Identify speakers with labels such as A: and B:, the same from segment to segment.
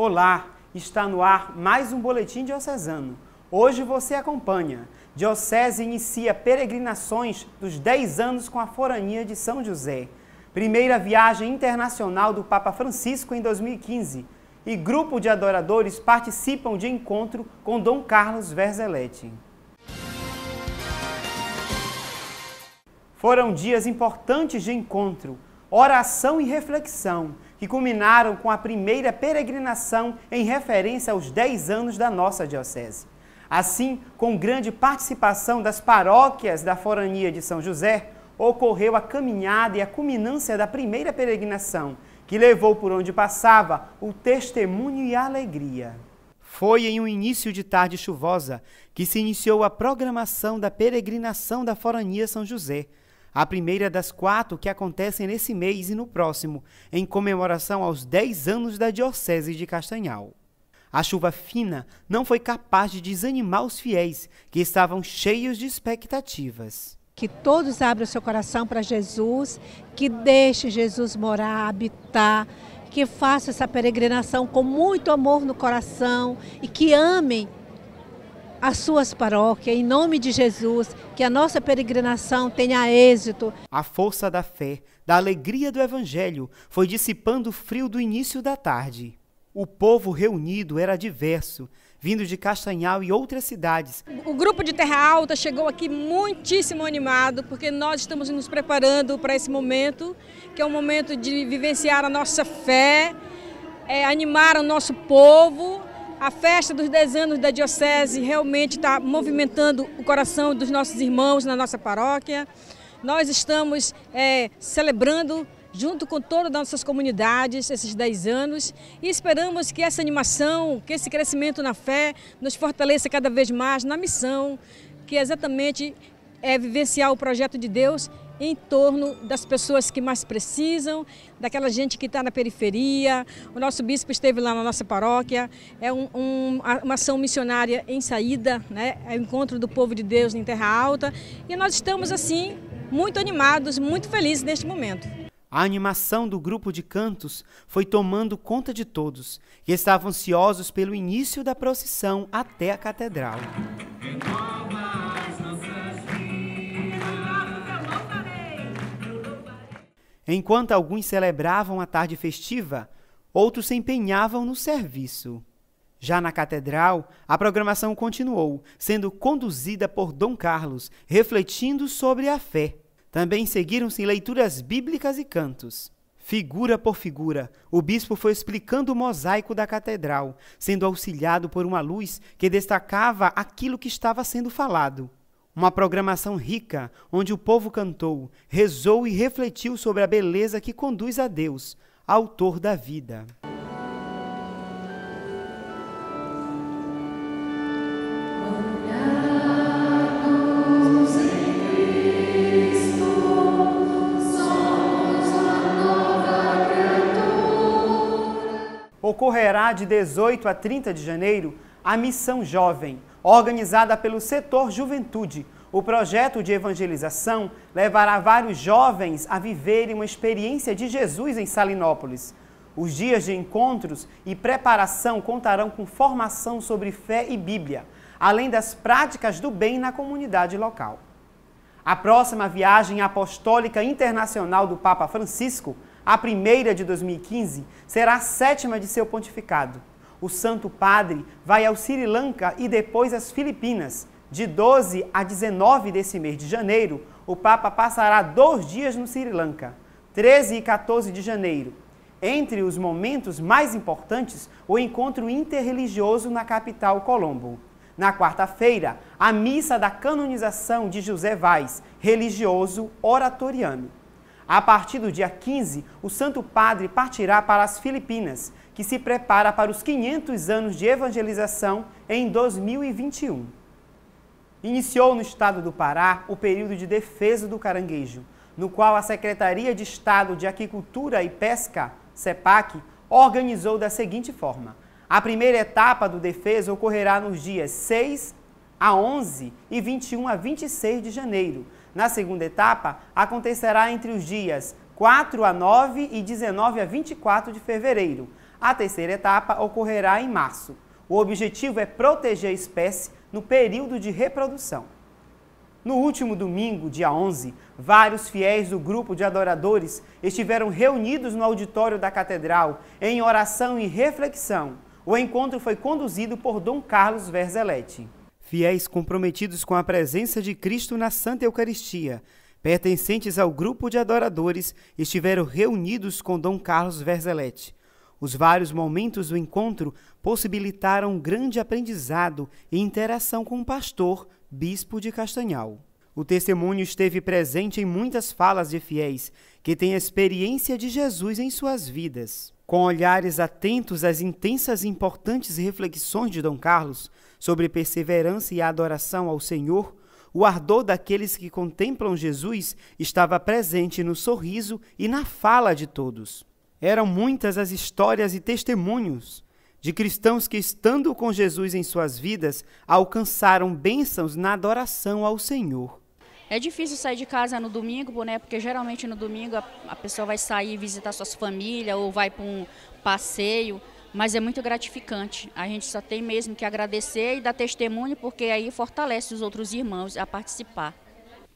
A: Olá, está no ar mais um boletim diocesano. Hoje você acompanha. Diocese inicia peregrinações dos 10 anos com a forania de São José. Primeira viagem internacional do Papa Francisco em 2015. E grupo de adoradores participam de encontro com Dom Carlos Verzeletti. Foram dias importantes de encontro, oração e reflexão que culminaram com a primeira peregrinação em referência aos 10 anos da nossa diocese. Assim, com grande participação das paróquias da Forania de São José, ocorreu a caminhada e a culminância da primeira peregrinação, que levou por onde passava o testemunho e a alegria. Foi em um início de tarde chuvosa que se iniciou a programação da peregrinação da Forania São José, a primeira das quatro que acontecem nesse mês e no próximo, em comemoração aos 10 anos da Diocese de Castanhal. A chuva fina não foi capaz de desanimar os fiéis, que estavam cheios de expectativas que todos abram seu coração para Jesus, que deixe Jesus morar, habitar,
B: que façam essa peregrinação com muito amor no coração e que amem as suas paróquias, em nome de Jesus, que a nossa peregrinação
A: tenha êxito. A força da fé, da alegria do Evangelho, foi dissipando o frio do início da tarde. O povo reunido era diverso, vindo de Castanhal e outras cidades.
B: O grupo de Terra Alta chegou aqui muitíssimo animado, porque nós estamos nos preparando para esse momento, que é um momento de vivenciar a nossa fé, é, animar o nosso povo, a festa dos 10 anos da Diocese realmente está movimentando o coração dos nossos irmãos na nossa paróquia. Nós estamos é, celebrando junto com todas as nossas comunidades, esses 10 anos, e esperamos que essa animação, que esse crescimento na fé nos fortaleça cada vez mais na missão, que é exatamente é vivenciar o projeto de Deus em torno das pessoas que mais precisam, daquela gente que está na periferia. O nosso bispo esteve lá na nossa paróquia. É um, um, uma ação missionária em saída, né? é o encontro do povo de Deus em Terra Alta. E nós estamos, assim, muito animados, muito felizes neste momento.
A: A animação do grupo de cantos foi tomando conta de todos, que estavam ansiosos pelo início da procissão até a catedral. Enquanto alguns celebravam a tarde festiva, outros se empenhavam no serviço. Já na catedral, a programação continuou, sendo conduzida por Dom Carlos, refletindo sobre a fé. Também seguiram-se leituras bíblicas e cantos. Figura por figura, o bispo foi explicando o mosaico da catedral, sendo auxiliado por uma luz que destacava aquilo que estava sendo falado uma programação rica onde o povo cantou, rezou e refletiu sobre a beleza que conduz a Deus, autor da vida. Ocorrerá de 18 a 30 de janeiro a Missão Jovem, organizada pelo setor Juventude. O projeto de evangelização levará vários jovens a viverem uma experiência de Jesus em Salinópolis. Os dias de encontros e preparação contarão com formação sobre fé e Bíblia, além das práticas do bem na comunidade local. A próxima viagem apostólica internacional do Papa Francisco, a primeira de 2015, será a sétima de seu pontificado o Santo Padre vai ao Sri Lanka e depois às Filipinas. De 12 a 19 desse mês de janeiro, o Papa passará dois dias no Sri Lanka, 13 e 14 de janeiro. Entre os momentos mais importantes, o encontro interreligioso na capital Colombo. Na quarta-feira, a missa da canonização de José Vaz, religioso oratoriano. A partir do dia 15, o Santo Padre partirá para as Filipinas, que se prepara para os 500 anos de evangelização em 2021. Iniciou no estado do Pará o período de defesa do caranguejo, no qual a Secretaria de Estado de Aquicultura e Pesca, SEPAC, organizou da seguinte forma: a primeira etapa do defesa ocorrerá nos dias 6 a 11 e 21 a 26 de janeiro, na segunda etapa, acontecerá entre os dias 4 a 9 e 19 a 24 de fevereiro. A terceira etapa ocorrerá em março. O objetivo é proteger a espécie no período de reprodução. No último domingo, dia 11, vários fiéis do grupo de adoradores estiveram reunidos no auditório da catedral em oração e reflexão. O encontro foi conduzido por Dom Carlos Verzeletti fiéis comprometidos com a presença de Cristo na Santa Eucaristia, pertencentes ao grupo de adoradores, estiveram reunidos com Dom Carlos Verzelete. Os vários momentos do encontro possibilitaram grande aprendizado e interação com o pastor, bispo de Castanhal. O testemunho esteve presente em muitas falas de fiéis que têm a experiência de Jesus em suas vidas. Com olhares atentos às intensas e importantes reflexões de Dom Carlos, sobre perseverança e adoração ao Senhor, o ardor daqueles que contemplam Jesus estava presente no sorriso e na fala de todos. Eram muitas as histórias e testemunhos de cristãos que, estando com Jesus em suas vidas, alcançaram bênçãos na adoração ao Senhor.
B: É difícil sair de casa no domingo, né? Porque geralmente no domingo a, pessoa vai sair visitar suas famílias ou vai para um passeio mas é muito gratificante. A gente só tem mesmo que agradecer e dar testemunho, porque aí fortalece os outros irmãos a participar.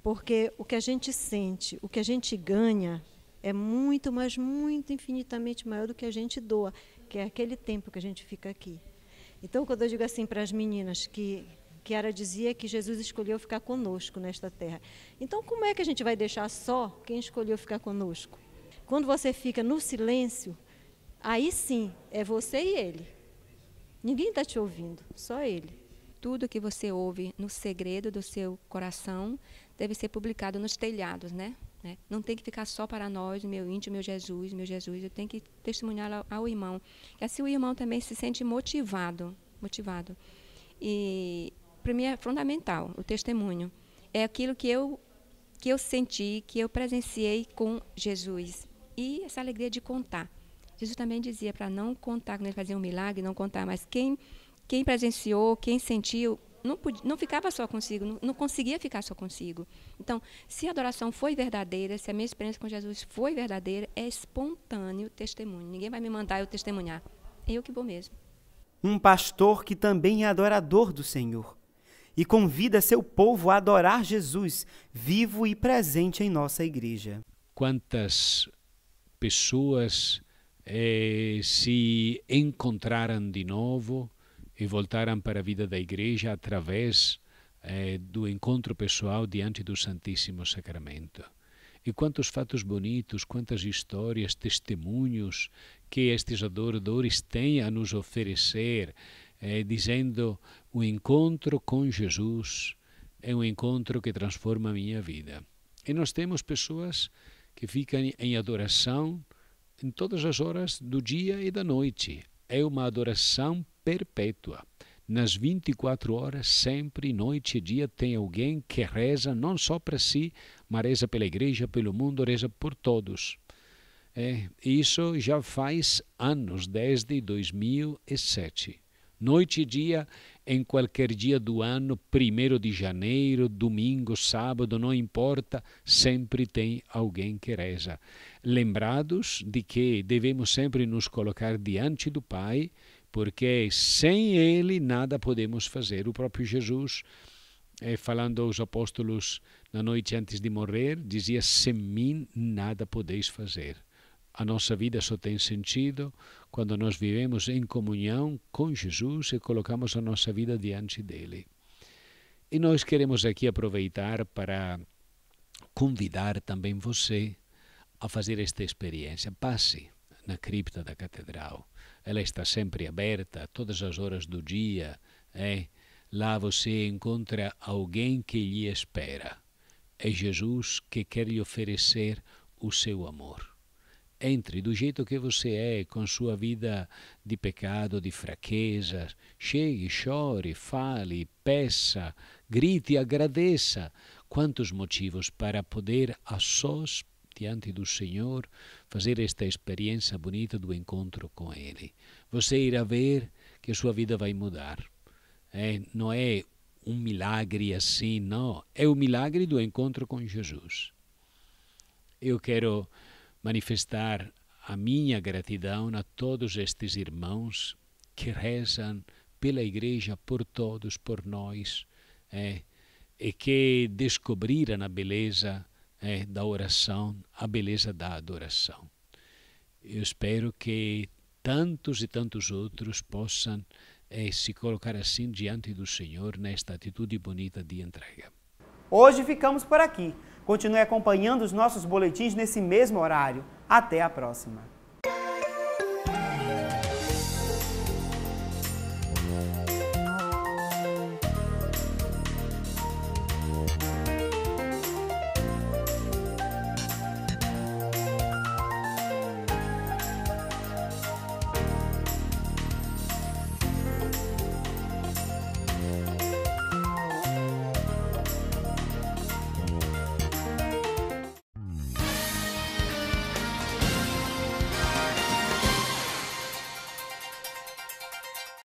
B: Porque o que a gente sente, o que a gente ganha, é muito, mas muito infinitamente maior do que a gente doa, que é aquele tempo que a gente fica aqui. Então, quando eu digo assim para as meninas que era dizia que Jesus escolheu ficar conosco nesta terra. Então, como é que a gente vai deixar só quem escolheu ficar conosco? Quando você fica no silêncio, Aí sim, é você e ele. Ninguém está te ouvindo, só ele. Tudo que você ouve no segredo do seu coração deve ser publicado nos telhados, né? É, não tem que ficar só para nós, meu íntimo, meu Jesus, meu Jesus. Eu tenho que testemunhar ao irmão. E assim o irmão também se sente motivado, motivado. E para mim é fundamental o testemunho. É aquilo que eu que eu senti, que eu presenciei com Jesus e essa alegria de contar. Jesus também dizia para não contar, quando ele fazia um milagre, não contar, mas quem, quem presenciou, quem sentiu, não, podia, não ficava só consigo, não, não, conseguia ficar só consigo. Então, se a adoração foi verdadeira, se a minha experiência com Jesus foi verdadeira, é espontâneo testemunho. Ninguém vai me mandar eu testemunhar. Eu que vou mesmo.
A: Um pastor que também é adorador do Senhor e convida seu povo a adorar Jesus, vivo e
C: presente em nossa igreja. Quantas pessoas eh, se encontraram de novo e voltaram para a vida da igreja através eh, do encontro pessoal diante do Santíssimo Sacramento. E quantos fatos bonitos, quantas histórias, testemunhos que estes adoradores têm a nos oferecer, eh, dizendo: o encontro com Jesus é um encontro que transforma a minha vida. E nós temos pessoas que ficam em adoração em todas as horas do dia e da noite. É uma adoração perpétua. Nas 24 horas, sempre, noite e dia, tem alguém que reza não só para si, mas reza pela igreja, pelo mundo, reza por todos. É, isso já faz anos, desde 2007 noite e dia, em qualquer dia do ano, primeiro de janeiro, domingo, sábado, não importa, sempre tem alguém que reza. Lembrados de que devemos sempre nos colocar diante do Pai, porque sem Ele nada podemos fazer. O próprio Jesus, eh, falando aos apóstolos na noite antes de morrer, dizia: Sem mim nada podeis fazer. A nossa vida só tem sentido quando nós vivemos em comunhão com Jesus e colocamos a nossa vida diante dele. E nós queremos aqui aproveitar para convidar também você a fazer esta experiência. Passe na cripta da catedral. Ela está sempre aberta, todas as horas do dia. É? Lá você encontra alguém que lhe espera. É Jesus que quer lhe oferecer o seu amor entre do jeito que você é, com sua vida de pecado, de fraqueza. Chegue, chore, fale, peça, grite, agradeça. Quantos motivos para poder a sós diante do Senhor fazer esta experiência bonita do encontro com Ele. Você irá ver que a sua vida vai mudar. É, não é um milagre assim, não. É o milagre do encontro com Jesus. Eu quero manifestar a minha gratidão a todos estes irmãos que rezam pela Igreja, por todos, por nós, é, e que descobriram a beleza é, da oração, a beleza da adoração. Eu espero que tantos e tantos outros possam é, se colocar assim diante do Senhor nesta atitude bonita de entrega.
A: Hoje ficamos por aqui. Continue acompanhando os nossos boletins nesse mesmo horário. Até a próxima.